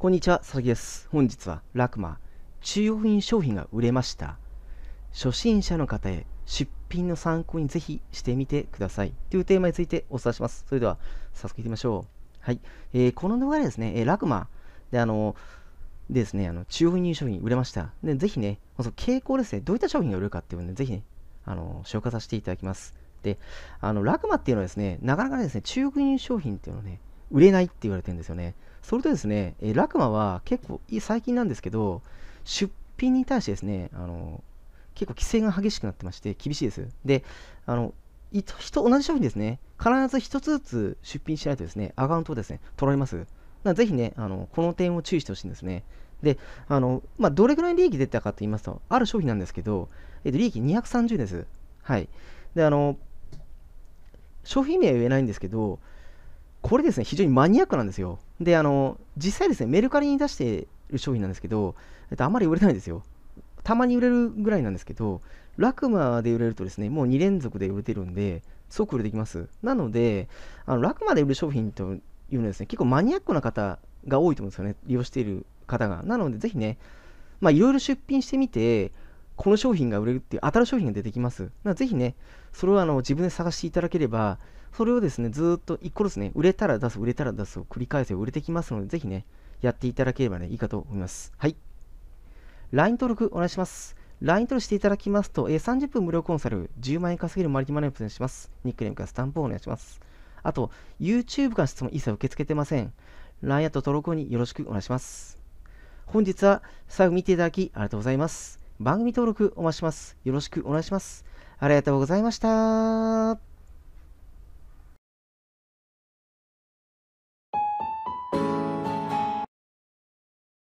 こんにちは、佐々木です。本日は、ラクマ、中央品商品が売れました。初心者の方へ出品の参考にぜひしてみてください。というテーマについてお伝えします。それでは、早速いってみましょう。はい。えー、この動画でですね、えー、ラクマで、あの、でですね、あの中央品商品売れました。で、ぜひね、その傾向ですね、どういった商品が売れるかっていうので、ぜひね、あの、紹介させていただきます。で、あの、ラクマっていうのはですね、なかなかですね、中国輸入商品っていうのはね、売れないって言われてるんですよね。それとですね、えー、ラクマは結構最近なんですけど、出品に対してですね、あの結構規制が激しくなってまして、厳しいです。で、あの人同じ商品ですね、必ず1つずつ出品しないとですね、アカウントをですね、取られます。なぜひねあの、この点を注意してほしいんですね。で、あのまあ、どれぐらい利益出たかと言いますと、ある商品なんですけど、えっと、利益230です。はい。で、あの、商品名は言えないんですけど、これですね、非常にマニアックなんですよ。で、あの、実際ですね、メルカリに出している商品なんですけど、えっと、あまり売れないんですよ。たまに売れるぐらいなんですけど、ラクマで売れるとですね、もう2連続で売れてるんで、即売れてきます。なので、あのラクマで売る商品というのはですね、結構マニアックな方が多いと思うんですよね、利用している方が。なので、ぜひね、まあ、いろいろ出品してみて、この商品が売れるっていう当たる商品が出てきます。なぜひね、それをあの自分で探していただければ、それをですね、ずっと1個ずつね、売れたら出す、売れたら出すを繰り返せ売れてきますので、ぜひね、やっていただければね、いいかと思います。はい。LINE 登録お願いします。LINE 登録していただきますと、えー、30分無料コンサル、10万円稼げるマティマネープレゼンします。ニックネームからスタンプをお願いします。あと、YouTube から質問一切受け付けてません。LINE アット登録によろしくお願いします。本日は最後見ていただきありがとうございます。番組登録お待ちします。よろしくお願いします。ありがとうございました。